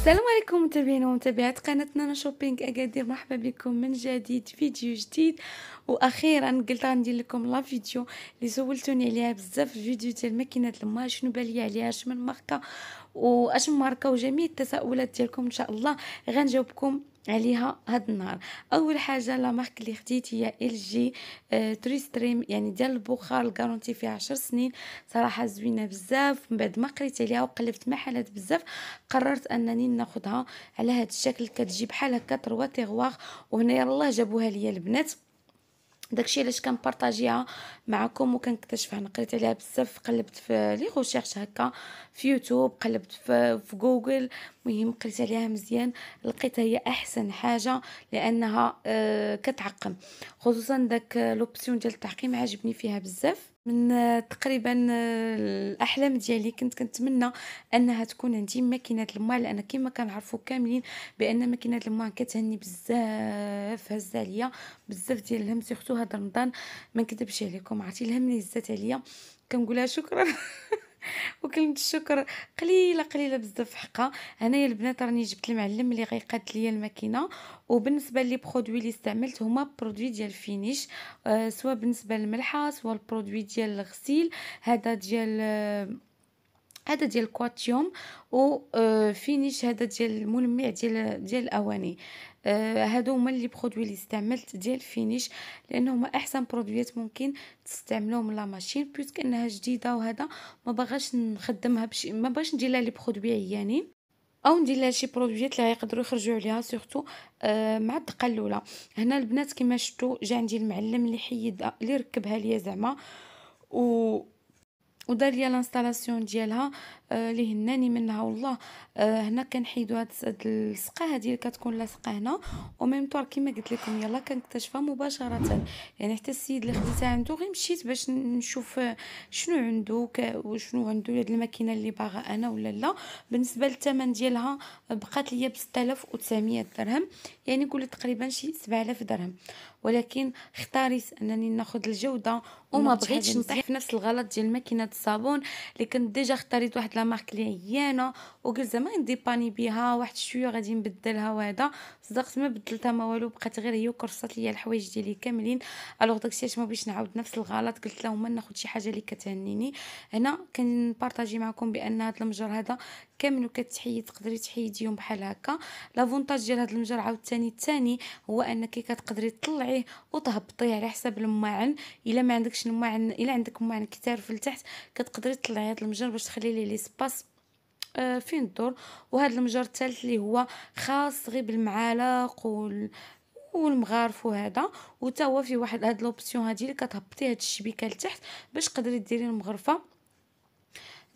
السلام عليكم متابعينا ومتابعات قناتنا نانا شوبينغ اكادير مرحبا بكم من جديد فيديو جديد واخيرا قلت غندير لكم لا فيديو اللي سولتوني عليها بزاف فيديو ديال ماكينات الماء شنو بالي عليها اش من ماركه واش من ماركه وجميع التساؤلات ديالكم ان شاء الله غنجاوبكم عليها هاد النهار اول حاجه لا مارك اللي خديت هي ال جي آه تري ستريم يعني ديال البخار الكارونتي فيها 10 سنين صراحه زوينه بزاف من بعد ما قريت عليها وقلبت محلات بزاف قررت انني ناخذها على هاد الشكل كتجي بحال هكا تروا تيغواغ وهنا الله جابوها ليا البنات داكشي علاش كنبارطاجيها معكم وكنكتشفها انا قريت عليها بزاف قلبت في لي ريغوشيرش هكا في يوتيوب قلبت في, في جوجل المهم قريت عليها مزيان لقيتها هي احسن حاجه لانها آه كتعقم خصوصا داك آه، لوبسيون ديال التعقيم عجبني فيها بزاف من آه، تقريبا آه، الاحلام ديالي كنت كنتمنى انها تكون عندي ماكينه الماء لان كما كنعرفوا كاملين بان ماكينه الماء كتهني بزاف هز عليا بزاف ديال الهم سورتو هذا رمضان ما نكذبش عليكم عرفتي الهم اللي هزات عليا كنقولها شكرا وكلمة الشكر قليله قليله بزاف حقها هنايا البنات راني جبت المعلم اللي غيقاد ليا الماكينه وبالنسبه لي برودوي اللي استعملت هما برودوي ديال فينيش آه سواء بالنسبه للملحه سواء البرودوي ديال الغسيل هذا ديال آه هذا ديال الكواتيوم وفينيش آه، هذا ديال الملمع ديال ديال الاواني آه، هادو هما لي برودوي لي استعملت ديال فينيش لانه هما احسن برودويات ممكن تستعملوهم لا ماشين بيسك انها جديده وهذا ما باغاش نخدمها بشي ما باغاش ندير لها لي برودوي عيانين او ندير لها شي برودويات اللي غيقدروا يخرجوا عليها سورتو آه، مع الدقه الاولى هنا البنات كما شفتوا جا عندي المعلم اللي حيد اللي ركبها ليا زعما و ودار لي لانستالاسيون ديالها اللي آه هناني منها والله آه هنا كنحيدو هاد السقه هادي اللي كتكون لاصقه هنا وميم طور كما قلت لكم يلا كنكتشفها مباشره يعني حتى السيد اللي خديتها عنده غير مشيت باش نشوف آه، شنو عنده وشنو عنده هاد الماكينه اللي باغا انا ولا لا بالنسبه للثمن ديالها بقات ليا ب 6900 درهم يعني قولي تقريبا شي 7000 درهم ولكن اختاريت انني ناخذ الجوده وما بغيتش نطيح في نفس الغلط ديال ماكينه الصابون اللي كنت ديجا اختاريت واحد لا مارك اللي عيانه وقلت زعما باني بها واحد شويه غادي نبدلها وهذا صدقت ما بدلتها ما والو بقات غير هي وكرصات ليا الحوايج ديالي كاملين الوغ داكشي علاش ما بغيتش نعاود نفس الغلط قلت لهم ناخذ شي حاجه اللي كتهنيني هنا كنبارطاجي معكم بان هذا المجر هذا كامل وكتحيد تقدري تحيديهم بحال هكا لافونتاج ديال هذا المجر عاوتاني الثاني هو انك كتقدري تطلعيه وتهبطيه على حساب الماعن الا ما عندكش الماعن الا عندك ماعن كتار في التحت كتقدري تطلعي هذا المجر باش تخلي ليه ليسباس آه فين الدور وهذا المجر الثالث اللي هو خاص غير بالمعالق وال والمغارف وهذا وتا هو في واحد هاد لوبسيون هادي اللي كتهبطي هاد الشبيكه لتحت باش تقدري ديري المغرفه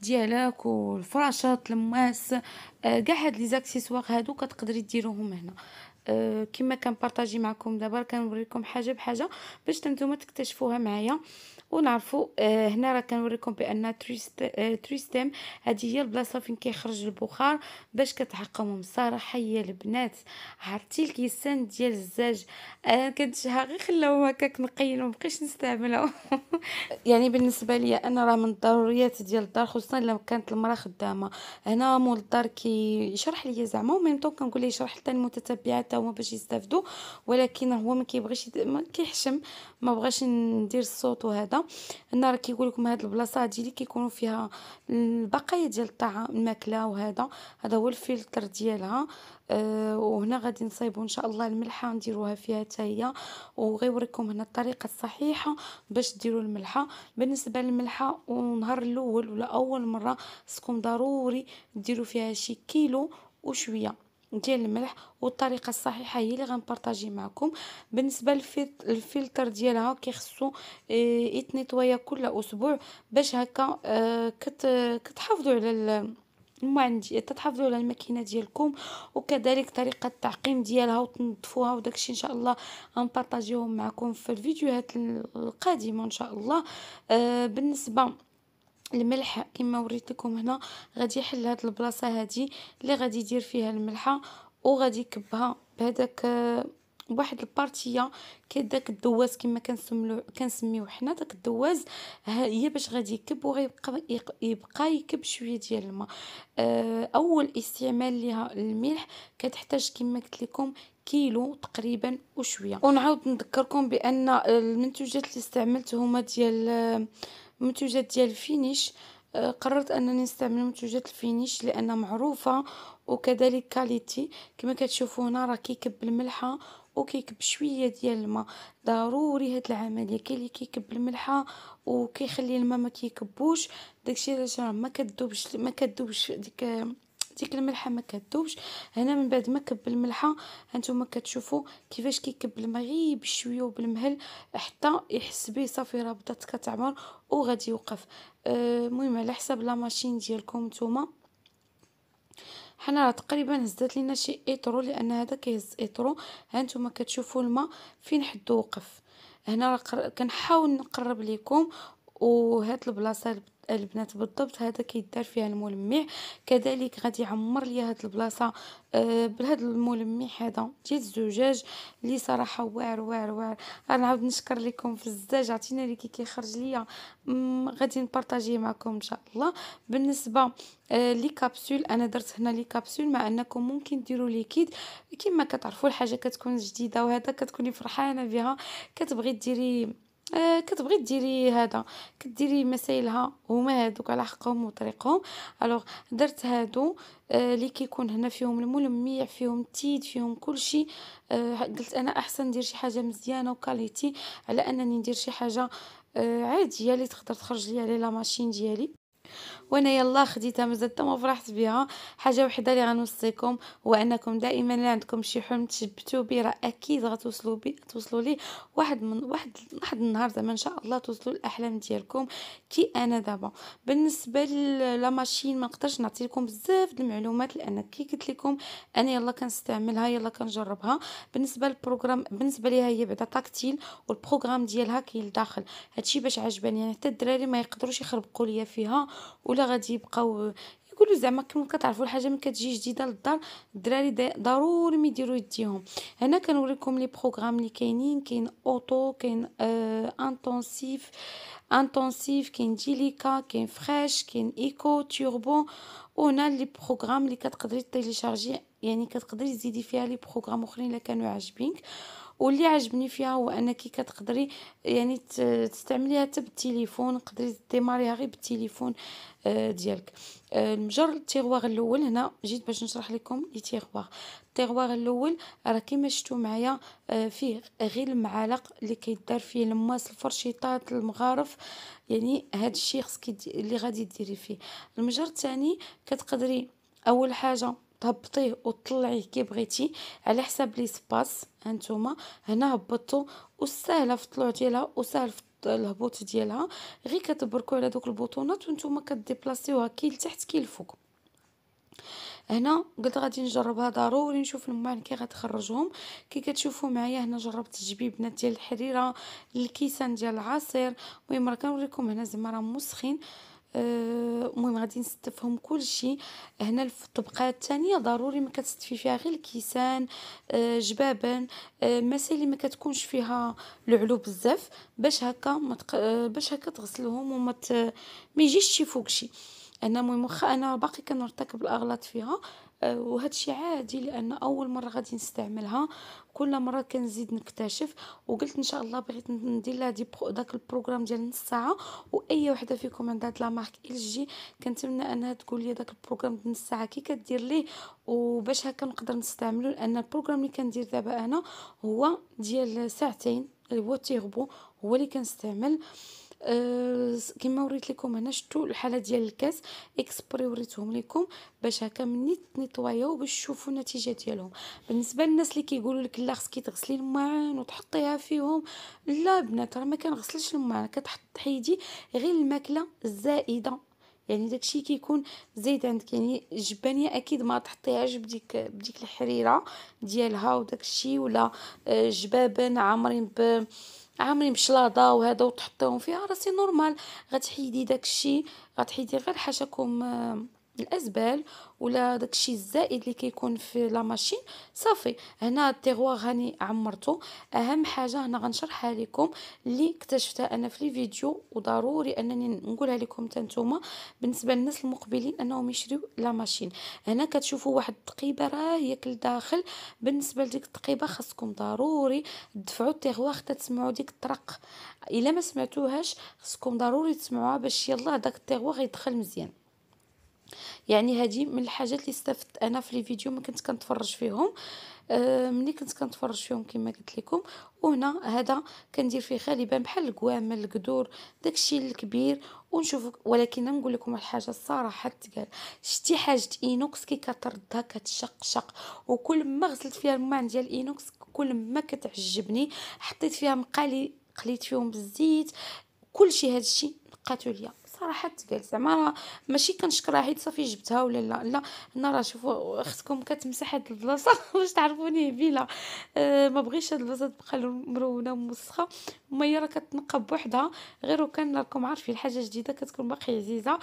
ديالك والفراشات الماس آه، كاع هاد لي زاكسيسوار هادو كتقدري ديروهم هنا أه كما كنبارطاجي معكم دابا كنوريكم حاجه بحاجه باش نتوما تكتشفوها معايا ونعرفوا آه، هنا راه كنوريكم بان آه، تريستيم هذه هي البلاصه فين كيخرج البخار باش كتعقمهم الصراحه يا البنات عرفتي الكيسان ديال الزاج انا آه، كنتشها غير خلاوهم هكاك نقيين ومبقيتش نستعملهم يعني بالنسبه ليا انا راه من الضروريات ديال الدار خصوصا الا كانت المراه خدامه هنا مول الدار كيشرح ليا زعما وميم طون كنقول ليه يشرح حتى المتتبعات هما باش يستافدوا ولكن هو ما كيبغيش ما كيحشم ما بغاش ندير الصوت وهذا هنا راه كيقول لكم هاد البلاصه هادي اللي كيكونوا فيها البقايا ديال الطعام الماكله وهذا هذا هو الفلتر ديالها أه وهنا غادي نصايبوا ان شاء الله الملحه نديروها فيها حتى هي وغيوريكم هنا الطريقه الصحيحه باش ديروا الملحه بالنسبه للملحه ونهار الاول ولا اول مره خصكم ضروري ديروا فيها شي كيلو وشويه ديال الملح والطريقه الصحيحه هي اللي غنبارطاجي معكم بالنسبه للفلتر ديالها كيخصو آه، يتنطويا كل اسبوع باش هكا آه، كتحافظوا على المعن تتحافظوا على الماكينه ديالكم وكذلك طريقه التعقيم ديالها وتنظفوها وداكشي ان شاء الله غنبارطاجيهم معكم في الفيديوهات القادمه ان شاء الله آه، بالنسبه الملح كما لكم هنا غادي يحل هاد البلاصه هادي اللي غادي يدير فيها الملحه وغادي يكبها بهذاك آه، واحد البارتيه كي داك الدواز كما كنسملو كنسميوه حنا داك الدواز هي باش غادي يكب وغيبقى يبقى يكب شويه ديال الماء آه، اول استعمال ليها الملح كتحتاج كما قلت لكم كيلو تقريبا وشويه ونعاود نذكركم بان آه، المنتوجات اللي استعملت هما ديال منتوجات ديال الفينيش آه، قررت انني نستعمل منتوجات الفينيش لان معروفه وكذلك كاليتي كما كتشوفوا هنا راه كيكب الملحه وكيكب شويه ديال الماء ضروري هاد العمليه كاين اللي كيكب الملحه وكيخلي الماء ما كيكبوش داكشي علاش راه ما كذوبش ما كذوبش ديك ديك الملحه ما كتذوبش هنا من بعد ما كب الملحه هانتوما كتشوفوا كيفاش كيكب الماء غير بشويه وبالمهل حتى يحس به صافي راه بدات كتعمر وغادي يوقف أه، المهم أه على حساب لا ماشين ديالكم نتوما حنا راه تقريبا هزات لينا شي ايترو لان هذا كيهز ايترو هانتوما كتشوفوا الماء فين حدو وقف هنا راه كنحاول نقرب ليكم وهاد البلاصه البنات بالضبط هذا كيدار فيها الملمع كذلك غادي يعمر ليا هاد البلاصه أه بهذا الملمع هذا ديال الزجاج اللي صراحه واعر واعر واعر غنعاود نشكر لكم في الزجاج عطينا اللي كي كيخرج ليا غادي نبارطاجيه معكم ان شاء الله بالنسبه آه لي كابسول انا درت هنا لي كابسول مع انكم ممكن ديروا ليكيد كما كتعرفوا الحاجه كتكون جديده وهذا كتكوني فرحانه بها كتبغي ديري آه كتبغي ديري هذا كديري مسائلها هما هادوك على حقهم وطريقهم الوغ درت هادو آه كيكون هنا فيهم الملميع فيهم التيد فيهم كلشي آه قلت انا احسن ندير شي حاجه مزيانه وكاليتي على انني ندير شي حاجه آه عاديه اللي تقدر تخرج لي عليه لا ماشين ديالي وانا يلا خديتها مازال ما فرحت بها حاجه وحده اللي غنوصيكم هو انكم دائما اللي عندكم شي حلم تشبتوا به راه اكيد غتوصلوا بي توصلوا ليه واحد من واحد واحد النهار زعما ان شاء الله توصلوا الاحلام ديالكم كي انا دابا بالنسبه لا ماشين ما نقدرش نعطي لكم بزاف د المعلومات لان كي قلت لكم انا يلا كنستعملها يلا كنجربها بالنسبه للبروغرام بالنسبه ليها هي بعدا تاكتيل والبروغرام ديالها كاين لداخل هادشي باش عجباني يعني حتى الدراري ما يقدروش يخربقوا ليا فيها ولا غادي يبقاو يقولوا زعما كما كتعرفوا الحاجه ملي كتجي جديده للدار الدراري ضروري ما يديروا يديهم هنا كنوريكم لي بروغرام اللي كاينين كاين اوتو كاين آه انتنسيف انتنسيف كاين جيليكا كاين فريش كاين ايكو توربو وهنا لي بروغرام اللي كتقدري تيليشارجي يعني كتقدري تزيدي فيها لي بروغرام اخرين الا كانوا عاجبينك واللي عجبني فيها هو انك كتقدري يعني تستعمليها حتى بالتليفون تقدري ديماريها غير بالتليفون آه، ديالك آه، المجر التيغواغ الاول هنا جيت باش نشرح لكم لي تيغواغ التيغواغ الاول راه كما شفتوا معايا آه، فيه غير المعالق اللي كيدار فيه الماس الفرشيطات المغارف يعني هذا الشيء اللي غادي ديري فيه المجر الثاني كتقدري اول حاجه تهبطيه وتطلعيه كي بغيتي على حساب لي سباس هانتوما هنا هبطتو وسهله في الطلوع ديالها وسهل في الهبوط ديالها غير كتبركو على دوك البوطونات وانتوما كديبلاسيوها كي لتحت كي لفوق هنا قلت غادي نجربها ضروري نشوف المعان كي غتخرجهم كي كتشوفوا معايا هنا جربت الجبيبنات ديال الحريره الكيسان ديال العصير المهم راه كنوريكم هنا زعما راه مسخين آه آه، المهم غادي نستفهم كلشي هنا الطبقه الثانيه ضروري ما كتستفي فيها غير الكيسان آه، جبابان آه، المسائل اللي ما كتكونش فيها العلو بزاف باش هكا متق... باش هكا تغسلهم وما ت... ما يجيش شي فوق شي انا المهم واخا انا باقي كنرتكب الاغلاط فيها وهذا الشيء عادي لان اول مره غادي نستعملها كل مره كنزيد نكتشف وقلت ان شاء الله بغيت ندير لها دي برو داك البروغرام ديال نص ساعه واي وحده فيكم عندها هاد لا مارك ال جي كنتمنى انها تقول لي داك البروغرام ديال نص ساعه كي كدير ليه وباش هكا نقدر نستعمله لان البروغرام اللي كندير دابا انا هو ديال ساعتين اللي هو تيغبو هو اللي كنستعمل أه كما وريت لكم هنا شفتوا الحاله ديال الكاس اكسبري وريتهم لكم باش هكا مني تنيطوايو باش تشوفوا النتيجه ديالهم بالنسبه للناس اللي كيقولوا لك لا خصك تغسلي الماعن وتحطيها فيهم لا بنات راه ما كنغسلش الماعن كتحط حيدي غير الماكله الزائده يعني داكشي كيكون زايد عندك يعني الجبانيه اكيد ما تحطيهاش بديك بديك الحريره ديالها وداكشي ولا أه، جبابن عامرين ب عاملين بشلاضه وهذا وتحطيهم فيها راسي نورمال غتحيدي داكشي غتحيدي غير آه الازبال ولا داكشي الزائد اللي كيكون في لا ماشين صافي هنا التيغوار هاني عمرته اهم حاجه هنا غنشرحها لكم اللي اكتشفتها انا في لي فيديو وضروري انني نقولها لكم حتى نتوما بالنسبه للناس المقبلين انهم يشريو لا ماشين هنا كتشوفوا واحد التقيبه راهيك لداخل بالنسبه لديك التقيبه خاصكم ضروري تدفعوا التيغوار حتى تسمعوا ديك الطرق الا ما سمعتوهاش خاصكم ضروري تسمعوها باش يلا داك التيغوار يدخل مزيان يعني هذه من الحاجات اللي استفدت انا في لي فيديو ما كنت كنتفرج فيهم أه ملي كنت كنتفرج فيهم كما قلت لكم وهنا هذا كندير فيه غالبا بحال الكوامل القدور داكشي الكبير ونشوف ولكن نقول لكم الحاجه الصراحه تقال شتي حاجه اينوكس كي كتردها كتشقشق وكل ما غسلت فيها المعن ديال اينوكس كل ما كتعجبني حطيت فيها مقالي قليت فيهم بالزيت كلشي الشيء نقاتو ليا صراحه جالسه زعما ماشي كنشكرها حيت صافي جبتها ولا لا لا انا راه شوفوا اختكم كتمسح هاد البلاصه واش تعرفوني هبيله أه ما بغيش هاد البلاصه تبقى مرونه وموسخه وما هي راه كتنقى بوحدها غير وكان راكم عارفين حاجه جديده كتكون باقي عزيزه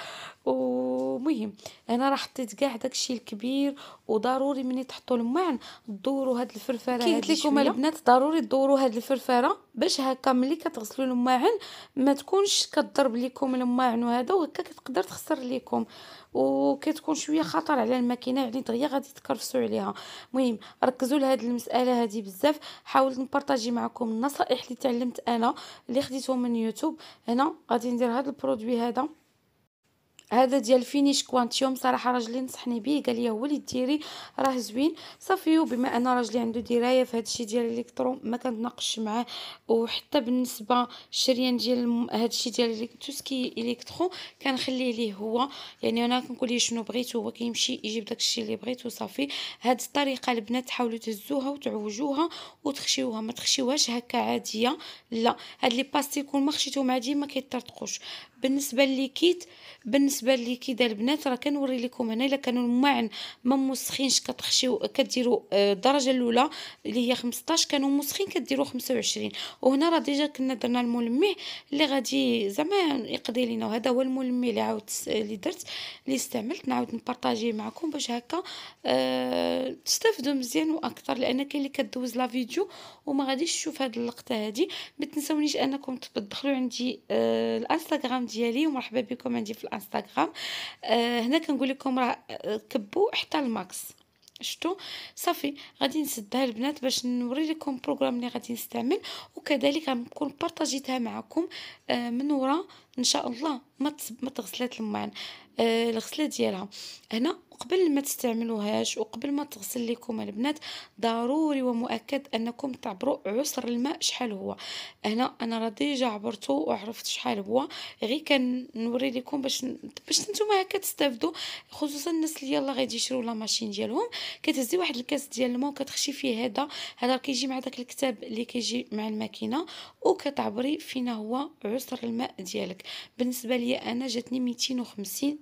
ومهم هنا راه حطيت كاع داكشي الكبير وضروري ملي تحطوا الماعن دوروا هاد الفرفره كي قلت لكم البنات ضروري دوروا هاد الفرفره باش هكا ملي كتغسلوا الماعن ما تكونش كتضرب لكم الماعن هذا وهكا كتقدر تخسر ليكم وكتكون شويه خطر على الماكينه يعني دغيا غادي تكرفسوا عليها المهم ركزوا لهاد المساله هذه بزاف حاولت نبارطاجي معكم النصائح اللي تعلمت انا اللي خديتهم من يوتيوب هنا غادي ندير هذا البرودوي هذا هذا ديال فينيش كوانتيوم صراحه راجلي نصحني به قال لي هو ديري راه زوين صافي وبما ان راجلي عنده درايه في هذا الشيء ديال الالكترون ما كنتناقش معاه وحتى بالنسبه الشريان ديال هذا الشيء ديال توسكي الكترون كنخليه ليه هو يعني انا كنقول ليه شنو بغيت هو كيمشي يجيب داك الشيء اللي بغيت وصافي هاد الطريقه البنات تحاولوا تهزوها وتعوجوها وتخشيوها ما تخشيوهاش هكا عاديه لا هاد لي باستيكول ما خشيتو مع ديما كيطرطقوش بالنسبه كيت بالنسبه للكيدا البنات راه كنوري لكم هنا الا كانوا الماعن ما موسخينش كتخشيو كديروا آه، الدرجه الاولى اللي هي 15 كانوا موسخين كديروا 25 وهنا راه ديجا كنا درنا الملمع اللي غادي زعما يقضي لينا وهذا هو الملمع اللي عاود اللي درت اللي استعملت نعاود نبارطاجيه معكم باش هكا أه تستافدوا مزيان واكثر لان كاين اللي كدوز لا فيديو وما غاديش تشوف هذه اللقطه هذه ما تنساونيش انكم تدخلوا عندي أه الانستغرام ديالي ومرحبا بكم عندي في الانستغرام آه هنا كنقول لكم راه آه، كبوا حتى الماكس شتو صافي غادي نسدها البنات باش نوري لكم البروغرام اللي غادي نستعمل وكذلك غنكون بارطاجيتها معكم آه من وراء ان شاء الله ما تغسلات الماعن آه، الغسله ديالها هنا قبل ما تستعملوهاش وقبل ما تغسل لكم البنات ضروري ومؤكد انكم تعبروا عسر الماء شحال هو هنا انا راه ديجا عبرتو وعرفت شحال هو غير كنوري لكم باش باش نتوما هكا تستافدوا خصوصا الناس اللي يلاه غادي يشريو لا ماشين ديالهم كتهزي واحد الكاس ديال الماء وكتخشي فيه هذا هذا كيجي مع داك الكتاب اللي كيجي مع الماكينه وكتعبري فينا هو عسر الماء ديالك بالنسبه لي انا جاتني 250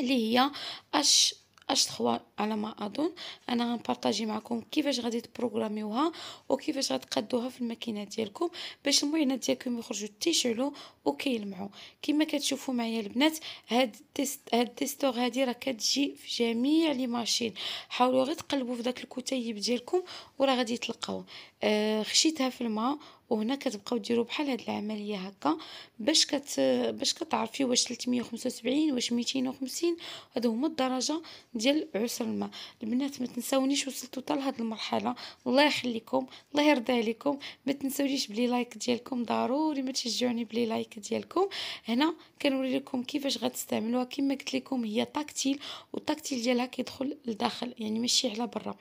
اللي هي اش اش 3 على ما اظن انا غنبارطاجي معكم كيفاش غادي تبروغراميوها وكيفاش غتقادوها في الماكينه ديالكم باش المعينات ديالكم يخرجوا تيشعلوا وكيلمعوا كما كتشوفوا معايا البنات هاد تيست هاد تيستور هادي راه كتجي في جميع لي ماشين حاولوا غير تقلبوا في داك الكتيب ديالكم وراه غادي تلقاو آه خشيتها في الماء وهنا كتبقاو ديروا بحال هاد العمليه هكا باش كت باش كتعرفي واش 375 واش 250 هادو هما الدرجه ديال عسر الماء البنات ما تنساونيش وصلتوا حتى لهاد المرحله الله يخليكم الله يرضي عليكم ما تنساونيش بلي لايك ديالكم ضروري ما تشجعوني بلي لايك ديالكم هنا كنوري لكم كيفاش غتستعملوها كما قلت لكم هي تاكتيل والتاكتيل ديالها كيدخل لداخل يعني ماشي على برا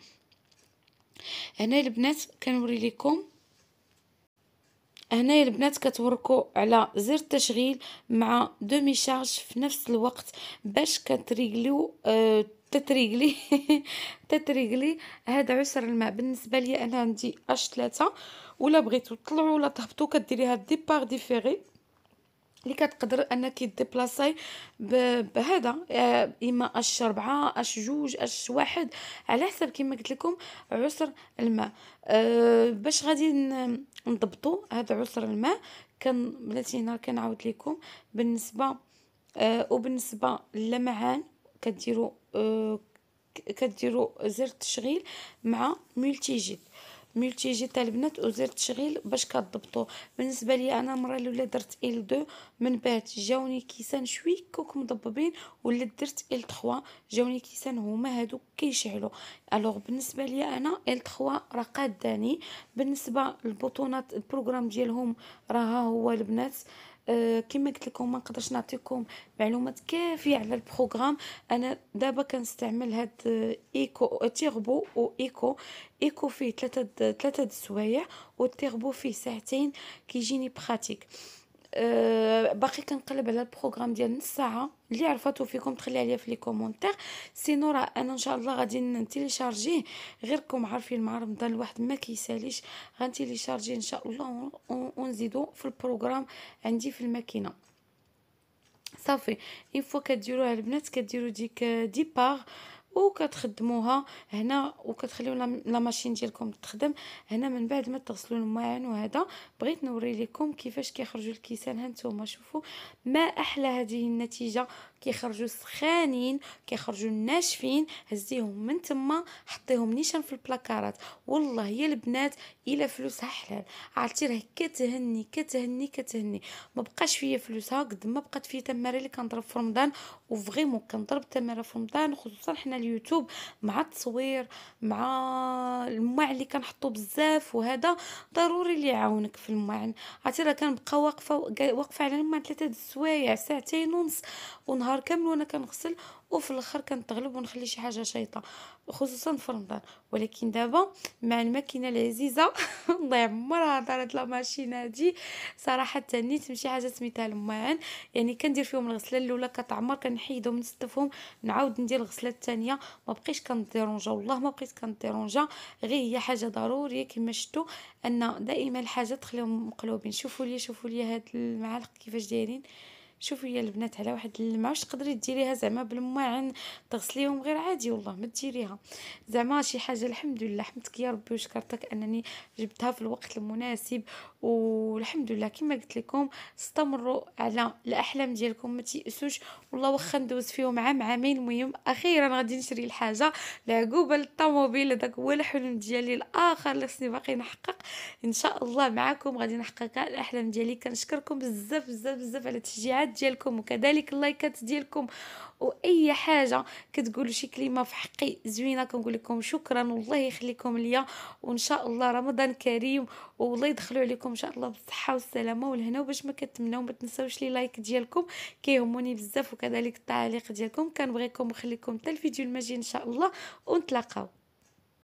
هنا البنات كنوري لكم هنايا البنات كتوركو على زر التشغيل مع دومي شارج في نفس الوقت باش كتريغليو أه تتريغلي تتريغلي هذا عسر الماء بالنسبه لي انا عندي اش 3 ولا بغيتو تطلعوا ولا تهبطوا كديري هاد ديبار ديفيري اللي كتقدر انك ديبلاصاي بهذا آه، اما اش 4 اش 2 اش 1 على حسب كما قلت لكم عسر الماء أه باش غادي نضبطوا هذا عسر الماء كان بلاتي هنا كنعاود لكم بالنسبه أه وبالنسبه للمعان كديروا أه كديروا زر التشغيل مع ملتيجيت تاع البنات وزير التشغيل باش كضبطو بالنسبه لي انا مره الاولى درت ال 2 من بعد جاوني كيسان شوي كوك مضببين ولا درت ال 3 جاوني كيسان هما هادو كيشعلوا الوغ بالنسبه لي انا ال 3 راه قاداني بالنسبه للبطونات البروغرام ديالهم راه هو البنات آه آه، كما قلت لكم ما نقدرش نعطيكم معلومات كافيه على البروغرام انا دابا كنستعمل هاد ايكو تيربو وايكو ايكو فيه ثلاثه ثلاثه د السوايع والتيربو فيه ساعتين كيجيني براتيك أه، باقي كنقلب على البروغرام ديال نص ساعه اللي عرفاتو فيكم تخلي عليا في لي كومونتير سينو راه انا ان شاء الله غادي نتيليشارجيه غيركم عارفين مع رمضان الواحد ما كيساليش غنتيليشارجيه ان شاء الله ونزيدو في البروغرام عندي في الماكينه صافي اين فوا كديروها البنات كديروا ديك ديبار وكتخدموها هنا وكتخليو لا ماشين ديالكم تخدم هنا من بعد ما تغسلوا المواعن وهذا بغيت نوري لكم كيفاش كيخرجوا الكيسان ها نتوما شوفوا ما احلى هذه النتيجه كيخرجوا سخانين كيخرجوا ناشفين هزيهم من تما حطيهم نيشان في البلاكارات والله يا البنات الا فلوسها حلال عرفتي راه كتهني كتهني كتهني ما بقاش فيا فلوسها قد ما بقات فيا تماره اللي كنضرب في رمضان وفريمون كنضرب تماره في رمضان خصوصا حنا اليوتيوب مع التصوير مع الماعن اللي كنحطو بزاف وهذا ضروري اللي يعاونك في الماعن عرفتي راه كنبقى واقفه واقفه على الماعن ثلاثه د السوايع ساعتين ونص ونهار النهار كامل وانا كنغسل وفي الاخر كنتغلب ونخلي شي حاجه شيطه خصوصا في رمضان ولكن دابا مع الماكينه العزيزه الله يعمرها دارت لا ماشين هادي صراحه تنيت تمشي حاجه سميتها الماعن يعني كندير فيهم الغسله الاولى كتعمر كنحيدهم نستفهم نعاود ندير الغسله الثانيه ما بقيتش كنديرونجا والله ما بقيت كنديرونجا غير هي حاجه ضروريه كما شفتوا ان دائما الحاجه تخليهم مقلوبين شوفوا لي شوفوا لي هاد المعالق كيفاش دايرين شوفوا يا البنات على واحد اللمعه واش تقدري ديريها زعما بالماعن تغسليهم غير عادي والله ما ديريها زعما شي حاجه الحمد لله حمدك يا ربي وشكرتك انني جبتها في الوقت المناسب والحمد لله كما قلت لكم استمروا على الاحلام ديالكم ما تيأسوش والله واخا ندوز فيهم عام عامين المهم اخيرا غادي نشري الحاجه العقوبه للطوموبيل هذاك هو الحلم ديالي الاخر اللي خصني باقي نحقق ان شاء الله معكم غادي نحقق الاحلام ديالي كنشكركم بزاف بزاف بزاف على التشجيعات ديالكم وكذلك اللايكات ديالكم واي حاجه كتقولوا شي كلمه في حقي زوينه كنقول لكم شكرا والله يخليكم ليا وان شاء الله رمضان كريم والله يدخلوا عليكم ان شاء الله بالصحه والسلامه والهنا وباش ما كتمنوا ما تنساوش لي لايك ديالكم كيهموني بزاف وكذلك التعليق ديالكم كنبغيكم نخليكم حتى الفيديو المجي ان شاء الله ونتلاقاو